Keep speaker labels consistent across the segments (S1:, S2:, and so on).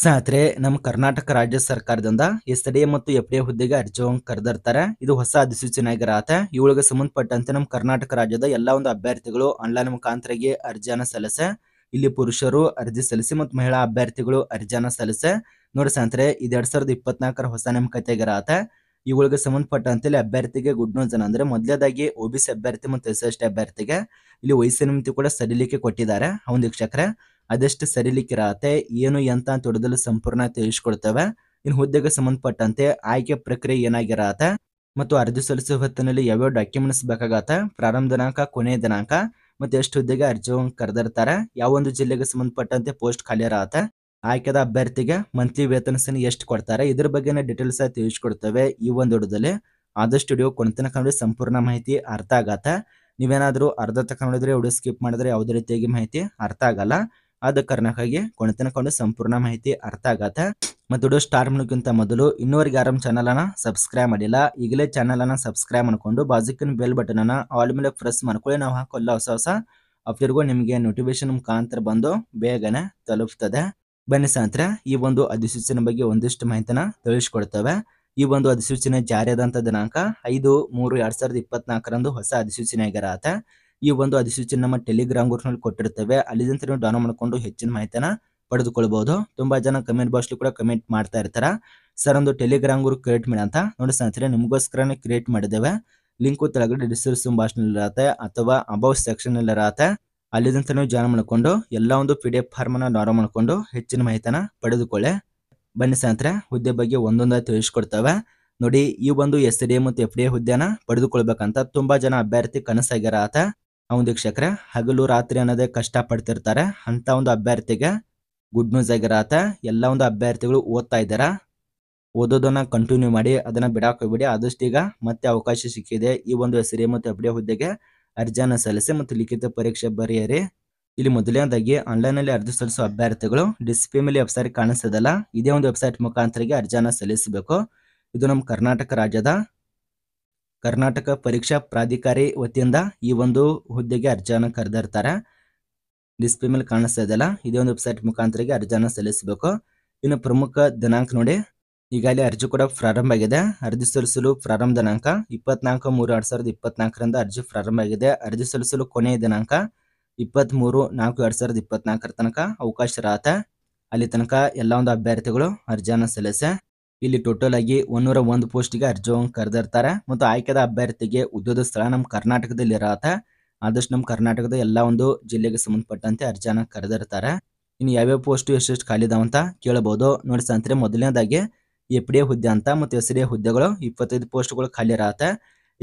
S1: ಸ್ನೇಹಿತರೆ ನಮ್ಮ ಕರ್ನಾಟಕ ರಾಜ್ಯ ಸರ್ಕಾರದಿಂದ ಎಸ್ ಡಿ ಎ ಮತ್ತು ಎಫ್ ಡಿ ಹುದ್ದೆಗೆ ಅರ್ಜಿಯನ್ನು ಕರೆದಿರ್ತಾರೆ ಇದು ಹೊಸ ಅಧಿಸೂಚನೆ ಆಗಿರತ್ತೆ ಇವಳಿಗೆ ಸಂಬಂಧಪಟ್ಟಂತೆ ನಮ್ಮ ಕರ್ನಾಟಕ ರಾಜ್ಯದ ಎಲ್ಲಾ ಒಂದು ಅಭ್ಯರ್ಥಿಗಳು ಆನ್ಲೈನ್ ಮುಖಾಂತರಗೆ ಅರ್ಜಿಯನ್ನು ಸಲ್ಲಿಸೆ ಇಲ್ಲಿ ಪುರುಷರು ಅರ್ಜಿ ಸಲ್ಲಿಸಿ ಮತ್ತು ಮಹಿಳಾ ಅಭ್ಯರ್ಥಿಗಳು ಅರ್ಜಿಯನ್ನು ಸಲ್ಲಿಸೆ ನೋಡಿ ಸ್ನೇಹಿತರೆ ಇದು ಎರಡ್ ಸಾವಿರದ ಇಪ್ಪತ್ನಾಲ್ಕರ ಹೊಸ ನೇಮಕತೆಗಿರತ್ತೆ ಇವುಗಳಿಗೆ ಸಂಬಂಧಪಟ್ಟಂತೆ ಇಲ್ಲಿ ಅಭ್ಯರ್ಥಿಗೆ ಗುಡ್ ನ್ಯೂಸ್ ಏನ ಅಂದ್ರೆ ಮೊದಲೇದಾಗಿ ಒಬಿಸಿ ಅಭ್ಯರ್ಥಿ ಮತ್ತು ಎಸ್ ಟಿ ಅಭ್ಯರ್ಥಿಗೆ ಇಲ್ಲಿ ವಯಸ್ಸಿನ ಮಿತಿ ಕೂಡ ಸಡಿಲಿಕೆ ಕೊಟ್ಟಿದ್ದಾರೆ ಅವ್ನ ವೀಕ್ಷಕರೇ ಅದೆಷ್ಟು ಸರಿಲಿಕ್ಕಿರತ್ತೆ ಏನು ಎಂತ ಅಂತ ಹೊಡೆದಲು ಸಂಪೂರ್ಣ ತಿಳಿಸ್ಕೊಡ್ತವೆ ಇನ್ನು ಹುದ್ದೆಗೆ ಸಂಬಂಧಪಟ್ಟಂತೆ ಆಯ್ಕೆ ಪ್ರಕ್ರಿಯೆ ಏನಾಗಿರತ್ತೆ ಮತ್ತು ಅರ್ಜಿ ಸಲ್ಲಿಸುವ ಹೊತ್ತಿನಲ್ಲಿ ಯಾವ್ಯಾವ ಡಾಕ್ಯುಮೆಂಟ್ಸ್ ಬೇಕಾಗತ್ತೆ ಪ್ರಾರಂಭ ದಿನಾಂಕ ಕೊನೆಯ ದಿನಾಂಕ ಮತ್ತೆ ಎಷ್ಟು ಹುದ್ದೆಗೆ ಅರ್ಜಿ ಕರೆದಿರ್ತಾರೆ ಯಾವೊಂದು ಜಿಲ್ಲೆಗೆ ಸಂಬಂಧಪಟ್ಟಂತೆ ಪೋಸ್ಟ್ ಖಾಲಿ ಇರತ್ತೆ ಆಯ್ಕೆದ ಅಭ್ಯರ್ಥಿಗೆ ಮಂತ್ಲಿ ವೇತನ ಎಷ್ಟು ಕೊಡ್ತಾರೆ ಇದ್ರ ಬಗ್ಗೆ ಡೀಟೇಲ್ಸ್ ತಿಳಿಸ್ಕೊಡ್ತೇವೆ ಈ ಒಂದು ಹುಡುಗದಲ್ಲಿ ಆದಷ್ಟು ವಿಡಿಯೋ ಕೊನೆತನ ನೋಡಿದ್ರೆ ಸಂಪೂರ್ಣ ಮಾಹಿತಿ ಅರ್ಥ ಆಗತ್ತೆ ನೀವೇನಾದರೂ ಅರ್ಧ ತಕೊಂಡಿದ್ರೆ ವಿಡಿಯೋ ಸ್ಕಿಪ್ ಮಾಡಿದ್ರೆ ಯಾವುದೇ ರೀತಿಯಾಗಿ ಮಾಹಿತಿ ಅರ್ಥ ಆಗಲ್ಲ ಆದ ಕಾರಣಕ್ಕಾಗಿ ಕೊಂಡು ಸಂಪೂರ್ಣ ಮಾಹಿತಿ ಅರ್ಥ ಆಗತ್ತೆ ಮತ್ತು ಸ್ಟಾರ್ ಮಾಡೋಕ್ಕಿಂತ ಮೊದಲು ಇನ್ನೂವರೆಗೆ ಯಾರು ಅನ್ನ ಸಬ್ಸ್ಕ್ರೈಬ್ ಮಾಡಿಲ್ಲ ಈಗಲೇ ಅನ್ನ ಸಬ್ಸ್ಕ್ರೈಬ್ ಮಾಡ್ಕೊಂಡು ಬಾಜುಕಿನ ಬೆಲ್ ಅನ್ನ ಆಲ್ ಮೇಲೆ ಪ್ರೆಸ್ ಮಾಡ್ಕೊಳ್ಳಿ ನಾವು ಹಾಕೊಲ್ಲ ಹೊಸ ಹೊಸ ಅಪ್ಡೇಟ್ಗಳು ನಿಮಗೆ ನೋಟಿಫಿಕೇಶನ್ ಮುಖಾಂತರ ಬಂದು ಬೇಗನೆ ತಲುಪ್ತದೆ ಬನ್ನಿ ಸಂತ್ರ ಈ ಒಂದು ಅಧಿಸೂಚನೆ ಬಗ್ಗೆ ಒಂದಿಷ್ಟು ಮಾಹಿತಿನ ತಿಳಿಸ್ಕೊಡ್ತವೆ ಈ ಒಂದು ಅಧಿಸೂಚನೆ ಜಾರಿಯಾದಂಥ ದಿನಾಂಕ ಐದು ಮೂರು ಎರಡು ಸಾವಿರದ ಇಪ್ಪತ್ನಾಲ್ಕರಂದು ಹೊಸ ಅಧಿಸೂಚನೆ ಆಗಿರತ್ತೆ ಈ ಒಂದು ಅಧಿಸೂಚನೆ ನಮ್ಮ ಟೆಲಿಗ್ರಾಮ್ ಗ್ರೂಪ್ನಲ್ಲಿ ಕೊಟ್ಟಿರ್ತೇವೆ ಅಲ್ಲಿಂದ ನೀವು ಡೌನ್ಲೋಡ್ ಮಾಡ್ಕೊಂಡು ಹೆಚ್ಚಿನ ಮಾಹಿತಿನ ಪಡೆದುಕೊಳ್ಬಹುದು ತುಂಬಾ ಜನ ಕಮೆಂಟ್ ಬಾಕ್ಸ್ ಕೂಡ ಕಮೆಂಟ್ ಮಾಡ್ತಾ ಇರ್ತಾರ ಸರ್ ಒಂದು ಟೆಲಿಗ್ರಾಮ್ ಗ್ರೂಪ್ ಕ್ರಿಯೇಟ್ ಮಾಡಿ ಅಂತ ನೋಡಿ ಸ್ನೇಹಿತರೆ ನಿಮಗೋಸ್ಕರನೇ ಕ್ರಿಯೇಟ್ ಮಾಡಿದ್ದೇವೆ ಲಿಂಕ್ ತೆಳಗಡೆ ಡಿಸ್ಕ್ರಿಪ್ಷನ್ ನಲ್ಲಿ ಅಥವಾ ಅಬೌವ್ ಸೆಕ್ಷನ್ ಇರತ್ತೆ ಅಲ್ಲಿಂದ ನೀವು ಜಾಯ್ನ್ ಮಾಡಿಕೊಂಡು ಎಲ್ಲ ಒಂದು ಪಿ ಡಿ ಎಫ್ ಅನ್ನ ಡೌನ್ಲೋಡ್ ಮಾಡಿಕೊಂಡು ಹೆಚ್ಚಿನ ಮಾಹಿತಿನ ಪಡೆದುಕೊಳ್ಳಿ ಬನ್ನಿ ಸ್ನೇಹಿತರೆ ಹುದ್ದೆ ಬಗ್ಗೆ ಒಂದೊಂದ ತಿಳಿಸ್ಕೊಡ್ತೇವೆ ನೋಡಿ ಈ ಒಂದು ಎಸ್ ಡಿ ಎ ಮತ್ತು ಎಫ್ ಡಿ ಎ ಹುದ್ದೆನ ಪಡೆದುಕೊಳ್ಬೇಕಂತ ತುಂಬಾ ಜನ ಅಭ್ಯರ್ಥಿ ಕನಸಾಗಿರತ್ತೆ ಒಂದು ವೀಕ್ಷಕರೆ ಹಗಲು ರಾತ್ರಿ ಅನ್ನೋದೇ ಕಷ್ಟ ಪಡ್ತಿರ್ತಾರೆ ಅಂತ ಒಂದು ಅಭ್ಯರ್ಥಿಗೆ ಗುಡ್ ನ್ಯೂಸ್ ಆಗಿರತ್ತೆ ಎಲ್ಲ ಒಂದು ಅಭ್ಯರ್ಥಿಗಳು ಓದ್ತಾ ಇದ್ದಾರೆ ಓದೋದನ್ನ ಕಂಟಿನ್ಯೂ ಮಾಡಿ ಅದನ್ನ ಬಿಡಾಕ್ ಬಿಡಿ ಆದಷ್ಟೀಗ ಮತ್ತೆ ಅವಕಾಶ ಸಿಕ್ಕಿದೆ ಈ ಒಂದು ಹೆಸರಿ ಮತ್ತು ಎಫ್ಡಿ ಹುದ್ದೆಗೆ ಅರ್ಜಿಯನ್ನು ಸಲ್ಲಿಸಿ ಮತ್ತು ಲಿಖಿತ ಪರೀಕ್ಷೆ ಬರೆಯರಿ ಇಲ್ಲಿ ಮೊದಲನೇದಾಗಿ ಆನ್ಲೈನ್ ಅಲ್ಲಿ ಅರ್ಜಿ ಸಲ್ಲಿಸುವ ಅಭ್ಯರ್ಥಿಗಳು ಡಿಸ್ಪ್ಲೇ ಮೇಲೆ ವೆಬ್ಸೈಟ್ ಕಾಣಿಸ್ತದಲ್ಲ ಇದೇ ಒಂದು ವೆಬ್ಸೈಟ್ ಮುಖಾಂತರಿಗೆ ಅರ್ಜಿಯನ್ನು ಸಲ್ಲಿಸಬೇಕು ಇದು ನಮ್ಮ ಕರ್ನಾಟಕ ರಾಜ್ಯದ ಕರ್ನಾಟಕ ಪರೀಕ್ಷಾ ಪ್ರಾಧಿಕಾರಿ ವತಿಯಿಂದ ಈ ಒಂದು ಹುದ್ದೆಗೆ ಅರ್ಜಿಯನ್ನು ಕರೆದಿರ್ತಾರೆ ಡಿಸ್ಪ್ಲೇ ಮೇಲೆ ಕಾಣಿಸ್ತಾ ಇದೆಯಲ್ಲ ಇದೇ ಒಂದು ವೆಬ್ಸೈಟ್ ಮುಖಾಂತರಗೆ ಅರ್ಜಿಯನ್ನು ಸಲ್ಲಿಸಬೇಕು ಇನ್ನು ಪ್ರಮುಖ ದಿನಾಂಕ ನೋಡಿ ಈಗಾಗಲೇ ಅರ್ಜಿ ಕೂಡ ಪ್ರಾರಂಭ ಆಗಿದೆ ಅರ್ಜಿ ಸಲ್ಲಿಸಲು ಪ್ರಾರಂಭ ದಿನಾಂಕ ಇಪ್ಪತ್ನಾಲ್ಕು ಮೂರು ಎರಡ್ ಸಾವಿರದ ಇಪ್ಪತ್ನಾಲ್ಕರಿಂದ ಅರ್ಜಿ ಪ್ರಾರಂಭ ಆಗಿದೆ ಅರ್ಜಿ ಸಲ್ಲಿಸಲು ಕೊನೆಯ ದಿನಾಂಕ ಇಪ್ಪತ್ತ್ಮೂರು ನಾಲ್ಕು ಎರಡು ಸಾವಿರದ ಇಪ್ಪತ್ನಾಲ್ಕರ ತನಕ ಅವಕಾಶ ಇರತ್ತೆ ಅಲ್ಲಿ ತನಕ ಎಲ್ಲ ಒಂದು ಅಭ್ಯರ್ಥಿಗಳು ಅರ್ಜಿಯನ್ನು ಸಲ್ಲಿಸೆ ಇಲ್ಲಿ ಟೋಟಲ್ ಆಗಿ ಒಂದೂರ ಒಂದು ಗೆ ಅರ್ಜಿ ಕರೆದಿರ್ತಾರೆ ಮತ್ತು ಆಯ್ಕೆದ ಅಭ್ಯರ್ಥಿಗೆ ಉದ್ಯೋಗ ಸ್ಥಳ ನಮ್ಮ ಕರ್ನಾಟಕದಲ್ಲಿ ಇರತ್ತ ಆದಷ್ಟು ನಮ್ಮ ಕರ್ನಾಟಕದ ಎಲ್ಲ ಒಂದು ಜಿಲ್ಲೆಗೆ ಸಂಬಂಧಪಟ್ಟಂತೆ ಅರ್ಜಿಯನ್ನು ಕರೆದಿರ್ತಾರೆ ಇನ್ನು ಯಾವ್ಯಾವ ಪೋಸ್ಟ್ ಎಷ್ಟೆಷ್ಟು ಖಾಲಿ ಅಂತ ಕೇಳಬಹುದು ನೋಡಿ ಸಂತ್ರಿ ಮೊದಲನೇದಾಗಿ ಎಫ್ ಡಿ ಹುದ್ದೆ ಅಂತ ಮತ್ತು ಎಸ್ ಹುದ್ದೆಗಳು ಇಪ್ಪತ್ತೈದು ಪೋಸ್ಟ್ಗಳು ಖಾಲಿ ಇರತ್ತೆ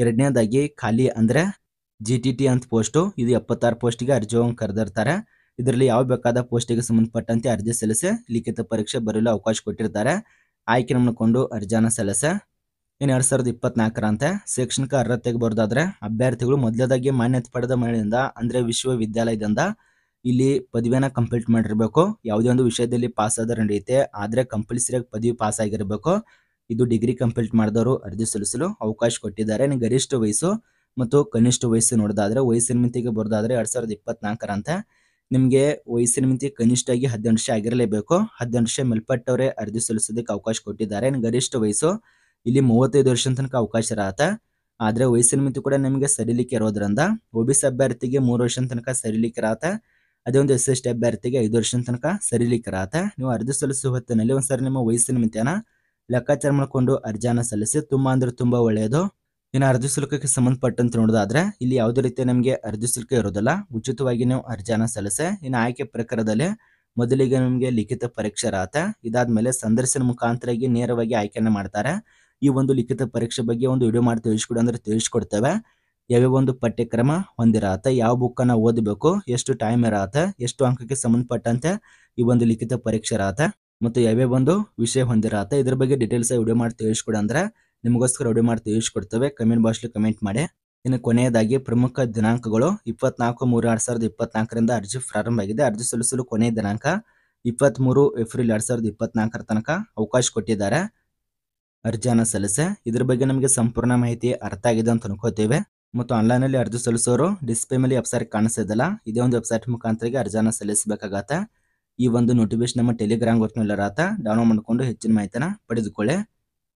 S1: ಎರಡನೇದಾಗಿ ಖಾಲಿ ಅಂದ್ರೆ ಜಿ ಟಿ ಟಿ ಅಂತ ಪೋಸ್ಟು ಇದು ಎಪ್ಪತ್ತಾರು ಗೆ ಅರ್ಜಿ ಕರೆದಿರ್ತಾರೆ ಇದರಲ್ಲಿ ಯಾವ ಬೇಕಾದ ಗೆ ಸಂಬಂಧಪಟ್ಟಂತೆ ಅರ್ಜಿ ಸಲ್ಲಿಸಿ ಲಿಖಿತ ಪರೀಕ್ಷೆ ಬರೆಯಲು ಅವಕಾಶ ಕೊಟ್ಟಿರ್ತಾರೆ ಆಯ್ಕೆ ನಮ್ಮಕೊಂಡು ಅರ್ಜಾನ ಸಲ್ಲಿಸೆ ಇನ್ನು ಎರಡ್ ಸಾವಿರದ ಅಂತ ಶೈಕ್ಷಣಿಕ ಅರ್ಹತೆಗೆ ಬರೋದಾದ್ರೆ ಅಭ್ಯರ್ಥಿಗಳು ಮೊದಲದಾಗಿ ಮಾನ್ಯತೆ ಪಡೆದ ಮನೆಯಿಂದ ಅಂದರೆ ವಿಶ್ವವಿದ್ಯಾಲಯದಿಂದ ಇಲ್ಲಿ ಪದವಿಯನ್ನ ಕಂಪ್ಲೀಟ್ ಮಾಡಿರಬೇಕು ಯಾವುದೇ ಒಂದು ವಿಷಯದಲ್ಲಿ ಪಾಸ್ ಆದ್ರೆ ನಡೆಯುತ್ತೆ ಆದರೆ ಕಂಪಲ್ಸರಿಯಾಗಿ ಪದವಿ ಪಾಸ್ ಆಗಿರಬೇಕು ಇದು ಡಿಗ್ರಿ ಕಂಪ್ಲೀಟ್ ಮಾಡಿದವರು ಅರ್ಜಿ ಸಲ್ಲಿಸಲು ಅವಕಾಶ ಕೊಟ್ಟಿದ್ದಾರೆ ಗರಿಷ್ಠ ವಯಸ್ಸು ಮತ್ತು ಕನಿಷ್ಠ ವಯಸ್ಸು ನೋಡೋದಾದ್ರೆ ವಯಸ್ಸಿನ ಮಿತಿಗೆ ಬರೋದಾದ್ರೆ ಎರಡ್ ಸಾವಿರದ ಇಪ್ಪತ್ನಾಲ್ಕರಂತೆ ನಿಮಗೆ ವಯಸ್ಸಿನ ಮಿತಿ ಕನಿಷ್ಠ ಆಗಿ ಹದಿನೆಂಟು ವರ್ಷ ಆಗಿರಲೇಬೇಕು ಹದಿನೆಂಟು ವರ್ಷ ಮೇಲ್ಪಟ್ಟವರೇ ಅರ್ಜಿ ಸಲ್ಲಿಸೋದಕ್ಕೆ ಅವಕಾಶ ಕೊಟ್ಟಿದ್ದಾರೆ ಗರಿಷ್ಠ ವಯಸ್ಸು ಇಲ್ಲಿ ಮೂವತ್ತೈದು ವರ್ಷ ತನಕ ಅವಕಾಶ ಇರತ್ತೆ ಆದರೆ ವಯಸ್ಸಿನ ಮಿತಿ ಕೂಡ ನಿಮಗೆ ಸರಿಲಿಕ್ಕೆ ಇರೋದ್ರಿಂದ ಒ ಬಿ ಸಿ ಅಭ್ಯರ್ಥಿಗೆ ಮೂರು ವರ್ಷ ತನಕ ಸರಿಲಿಕ್ಕೆ ಇರತ್ತೆ ಅದೇ ಒಂದು ಎಸ್ ಎಸ್ ಅಭ್ಯರ್ಥಿಗೆ ಐದು ವರ್ಷ ತನಕ ಸರಿಲಿಕ್ಕೆ ಇರತ್ತೆ ನೀವು ಅರ್ಜಿ ಸಲ್ಲಿಸುವ ಹೊತ್ತಿನಲ್ಲಿ ಒಂದ್ಸರಿ ನಿಮ್ಮ ವಯಸ್ಸಿನ ಮಿತಿಯನ್ನು ಲೆಕ್ಕಾಚಾರ ಮಾಡಿಕೊಂಡು ಅರ್ಜಿಯನ್ನು ಸಲ್ಲಿಸಿ ತುಂಬ ಅಂದ್ರೆ ತುಂಬ ಒಳ್ಳೆಯದು ಇನ್ನು ಅರ್ಜಿ ಶುಲ್ಕಕ್ಕೆ ಸಂಬಂಧಪಟ್ಟಂತೆ ನೋಡೋದಾದ್ರೆ ಇಲ್ಲಿ ಯಾವುದೇ ರೀತಿಯ ನಮಗೆ ಅರ್ಜಿ ಶುಲ್ಕ ಇರೋದಿಲ್ಲ ಉಚಿತವಾಗಿ ನೀವು ಅರ್ಜಿಯನ್ನು ಸಲ್ಲಿಸೆ ಇನ್ನು ಆಯ್ಕೆ ಪ್ರಕಾರದಲ್ಲಿ ಮೊದಲಿಗೆ ನಿಮಗೆ ಲಿಖಿತ ಪರೀಕ್ಷೆ ರಾತ ಇದಾದ್ಮೇಲೆ ಸಂದರ್ಶನ ಮುಖಾಂತರ ನೇರವಾಗಿ ಆಯ್ಕೆಯನ್ನು ಮಾಡ್ತಾರೆ ಈ ಒಂದು ಲಿಖಿತ ಪರೀಕ್ಷೆ ಬಗ್ಗೆ ಒಂದು ವಿಡಿಯೋ ಮಾಡಿ ತಿಳಿಸ್ಕೊಡಿ ಅಂದ್ರೆ ತಿಳಿಸ್ಕೊಡ್ತೇವೆ ಯಾವ್ಯಾವ ಒಂದು ಪಠ್ಯಕ್ರಮ ಹೊಂದಿರತ್ತೆ ಯಾವ ಅನ್ನ ಓದಬೇಕು ಎಷ್ಟು ಟೈಮ್ ಇರತ್ತೆ ಎಷ್ಟು ಅಂಕಕ್ಕೆ ಸಂಬಂಧಪಟ್ಟಂತೆ ಈ ಒಂದು ಲಿಖಿತ ಪರೀಕ್ಷೆ ರಾತೆ ಮತ್ತು ಯಾವ್ಯಾವ ಒಂದು ವಿಷಯ ಹೊಂದಿರತ್ತೆ ಇದ್ರ ಬಗ್ಗೆ ಡೀಟೇಲ್ಸ್ ವಿಡಿಯೋ ಮಾಡಿ ತಿಳಿಸ್ಕೊಡಿ ಅಂದ್ರೆ ನಿಮಗೋಸ್ಕರ ರೆಡಿ ಮಾಡ್ತೀವಿ ಯೂಸ್ ಕೊಡ್ತೇವೆ ಕಮೆಂಟ್ ಬಾಕ್ಸ್ಲಿ ಕಮೆಂಟ್ ಮಾಡಿ ಇನ್ನು ಕೊನೆಯದಾಗಿ ಪ್ರಮುಖ ದಿನಾಂಕಗಳು ಇಪ್ಪತ್ನಾಲ್ಕು ಮೂರು ಎರಡು ಸಾವಿರದ ಇಪ್ಪತ್ನಾಲ್ಕರಿಂದ ಅರ್ಜಿ ಪ್ರಾರಂಭ ಆಗಿದೆ ಅರ್ಜಿ ಸಲ್ಲಿಸಲು ಕೊನೆಯ ದಿನಾಂಕ ಇಪ್ಪತ್ತ್ಮೂರು ಏಪ್ರಿಲ್ ಎರಡು ಸಾವಿರದ ಇಪ್ಪತ್ನಾಲ್ಕರ ತನಕ ಅವಕಾಶ ಕೊಟ್ಟಿದ್ದಾರೆ ಅರ್ಜಿಯನ್ನು ಸಲ್ಲಿಸೆ ಇದ್ರ ಬಗ್ಗೆ ನಮಗೆ ಸಂಪೂರ್ಣ ಮಾಹಿತಿ ಅರ್ಥ ಆಗಿದೆ ಅಂತ ಅನ್ಕೋತೇವೆ ಮತ್ತು ಆನ್ಲೈನಲ್ಲಿ ಅರ್ಜಿ ಸಲ್ಲಿಸೋರು ಡಿಸ್ಪ್ಲೇ ಮೇಲೆ ವೆಬ್ಸೈಟ್ ಕಾಣಿಸೋದಿಲ್ಲ ಇದೇ ಒಂದು ವೆಬ್ಸೈಟ್ ಮುಖಾಂತರಿಗೆ ಅರ್ಜಿಯನ್ನು ಸಲ್ಲಿಸಬೇಕಾಗತ್ತೆ ಈ ಒಂದು ನೋಟಿಫಿಕೇಶನ್ ನಮ್ಮ ಟೆಲಿಗ್ರಾಮ್ ಗೊತ್ತಿಲ್ಲ ರಾತ ಡೌನ್ಲೋಡ್ ಮಾಡಿಕೊಂಡು ಹೆಚ್ಚಿನ ಮಾಹಿತಿನ ಪಡೆದುಕೊಳ್ಳಿ